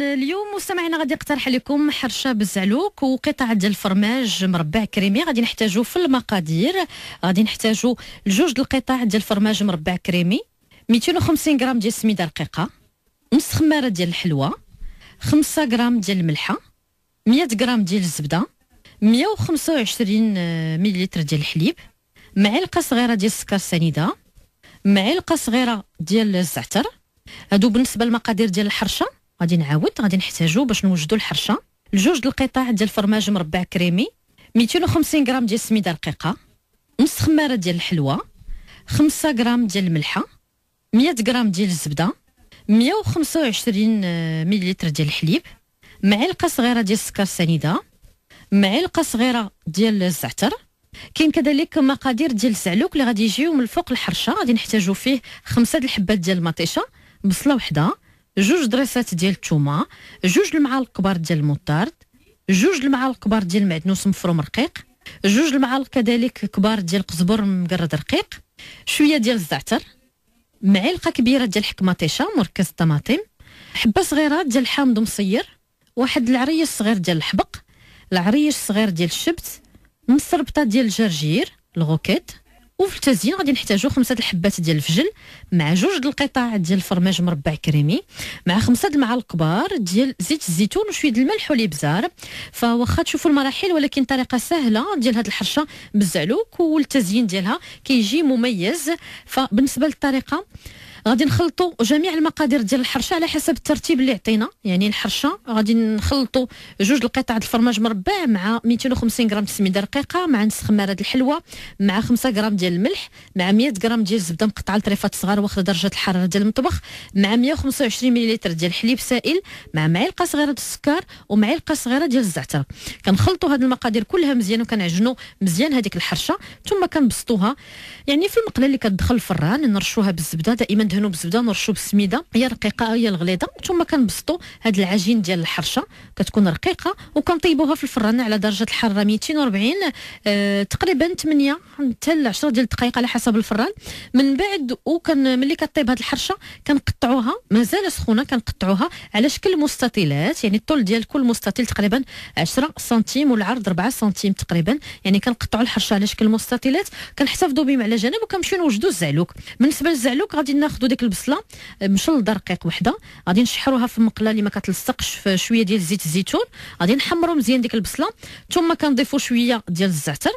اليوم مستمعينا غادي نقترح لكم حرشه بالزعلوك وقطع ديال الفرماج مربع كريمي غادي نحتاجو في المقادير غادي نحتاجو جوج د القطع ديال الفرماج مربع كريمي 250 غرام ديال السميده رقيقه نص خماره ديال الحلوى 5 غرام ديال الملحه 100 غرام ديال الزبده 125 آه، مليلتر ديال الحليب معلقه صغيره ديال السكر سنيده معلقه صغيره ديال الزعتر هادو بالنسبه للمقادير ديال الحرشه غادي نعاود غادي نحتاجو باش نوجدو الحرشه لجوج القطاع ديال الفرماج مربع كريمي 250 غرام ديال السميده رقيقه نص خماره ديال الحلوى 5 غرام ديال الملحه 100 غرام ديال الزبده 125 آه، مليلتر ديال الحليب معلقه صغيره ديال السكر سنيده معلقه صغيره ديال الزعتر كاين كذلك مقادير ديال الزعلوك اللي غادي يجيو من فوق الحرشه غادي نحتاجو فيه خمسه د الحبات ديال المطيشه بصله وحده جوج ضريفات ديال الثومه جوج المعالق كبار ديال المطارد جوج المعالق كبار ديال المعدنوس مفروم رقيق جوج المعالق كذلك كبار ديال القزبر مقرد رقيق شويه ديال الزعتر معلقه كبيره ديال الحكماطيشه مركز الطماطم حبه صغيره ديال الحامض مصير واحد العريش صغير ديال الحبق العريش صغير ديال الشبت مسربطه ديال الجرجير الغوكيت وفي التزيين غادي نحتاجو خمسة الحبات ديال الفجل مع جوج د القطع ديال الفرماج مربع كريمي مع خمسة د المعالق كبار ديال زيت الزيتون وشويه د الملح والابزار فواخا تشوفوا المراحل ولكن طريقه سهله ديال هاد الحرشه بالزعلوك والتزيين ديالها كيجي مميز فبالنسبه للطريقه غادي نخلطوا جميع المقادير ديال الحرشه على حسب الترتيب اللي عطينا يعني الحرشه غادي نخلطوا جوج القطع الفرماج مربع مع 250 غرام السميده رقيقه مع نص خماره الحلوى مع 5 غرام ديال الملح مع 100 غرام ديال الزبده مقطعه لطريفات صغار واخده درجه الحراره ديال المطبخ مع 125 مليلتر ديال الحليب سائل مع معلقه صغيره ديال السكر ومعلقه صغيره ديال الزعتر كنخلطوا هاد المقادير كلها مزيان وكنعجنوا مزيان هذيك الحرشه ثم كنبسطوها يعني في المقله اللي كتدخل الفران نرشوها بالزبده دائما ندهنو بالزبده نرشو بالسميده هي رقيقه هي الغليظه ثم كنبسطوا هاد العجين ديال الحرشه كتكون رقيقه وكنطيبوها في الفران على درجه الحراره 240 آه تقريبا 8 حتى ل 10 ديال الدقائق على حسب الفران من بعد وكان ملي كطيب هاد الحرشه كنقطعوها مازال سخونه كنقطعوها على شكل مستطيلات يعني الطول ديال كل مستطيل تقريبا 10 سنتيم والعرض 4 سنتيم تقريبا يعني كنقطعوا الحرشه على شكل مستطيلات كنحتفظوا بهم على جنب وكنمشيو نوجدوا الزعلوك بالنسبه للزعلوك غادي ناخذ ناخذوا ديك البصله آه، مشل رقيق وحده غادي نشحروها في المقله اللي ما كتلصقش في شويه ديال زيت الزيتون غادي نحمروا مزيان ديك البصله ثم كنضيفوا شويه ديال الزعتر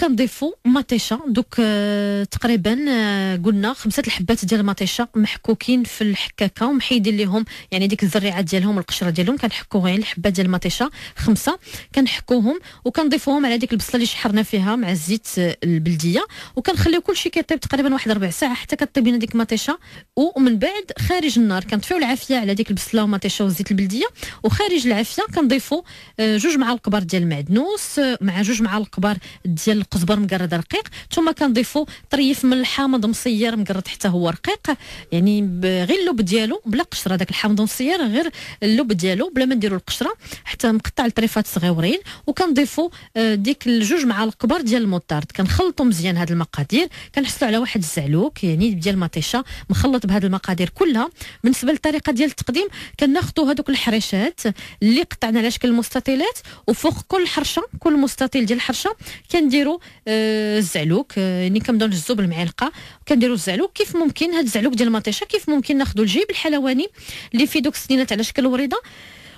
كنضيفو ماتيشا دوك آه تقريبا آه قلنا خمسه الحبات ديال الماتيشا محكوكين في الحكاكه ومحيدين لهم يعني ديك الذريعه ديالهم القشره ديالهم كنحكو غير يعني الحبات ديال الماتيشا خمسه كنحكوهم وكنضيفوهم على ديك البصله اللي شحرنا فيها مع الزيت آه، البلديه وكنخليو كلشي كيطيب تقريبا واحد ربع ساعه حتى كطيب لنا ديك الماتيشا ومن بعد خارج النار كنطفيو العافيه على ديك البصله وماتيشا والزيت البلديه وخارج العافيه كنضيفو آه، جوج معالق كبار ديال المعدنوس آه، مع جوج معالق كبار ديال القزبر مقرد رقيق ثم كنضيفوا طريف من الحامض مصير مقرد حتى هو رقيق يعني غير اللب ديالو بلا قشره داك الحامض مصير غير اللب ديالو بلا ما نديروا القشره حتى مقطع لطريفات صغيورين وكنضيفوا آه، ديك الجوج معالق كبار ديال المطارد كنخلطوا مزيان هاد المقادير كنحصلوا على واحد الزعلوك يعني ديال مطيشه مخلط بهاد المقادير كلها بالنسبه للطريقه ديال التقديم كناخذوا هذوك الحريشات اللي قطعنا على شكل مستطيلات وفوق كل حرشه كل مستطيل ديال الحرشه كان كنديروا آه، الزعلوك آه، يعني كنبداو نهزو بالمعلقه كنديرو الزعلوك كيف ممكن هاد الزعلوك ديال المطيشه كيف ممكن ناخذوا الجيب الحلواني اللي فيه دوك السنينات على شكل وريضه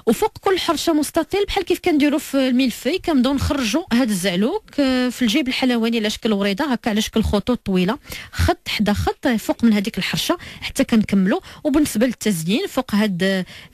وفوق كل حرشه مستطيل بحال كيف كنديروا في الملفي كنبداو نخرجوا هاد الزعلوك آه، في الجيب الحلواني على شكل وريضه هكا على شكل خطوط طويله خط حدا خط فوق من هذيك الحرشه حتى كنكملوا وبالنسبه للتزيين فوق هاد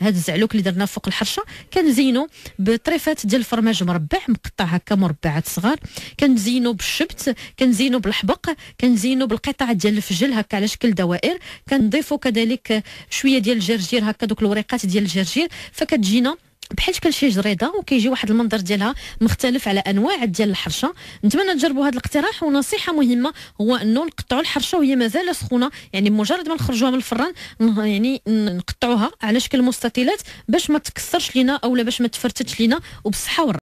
هاد الزعلوك اللي درناه فوق الحرشه كنزينو بطريفات ديال الفرماج مربع مقطع هكا مربعات صغار كنزينو بالشبت كنزينو بالحبق كنزينو بالقطع ديال الفجل هكا على شكل دوائر كنضيفو كذلك شويه ديال الجرجير هكا دوك الوريقات ديال الجرجير فكتجي المدينه بحال شكل شي جريده وكيجي واحد المنظر ديالها مختلف على انواع ديال الحرشه نتمنى تجربوا هذا الاقتراح ونصيحه مهمه هو انه نقطعوا الحرشه وهي مازال سخونه يعني مجرد ما نخرجوها من الفران يعني نقطعوها على شكل مستطيلات باش ما تكسرش لينا اولا باش ما تفرتتش لينا وبالصحه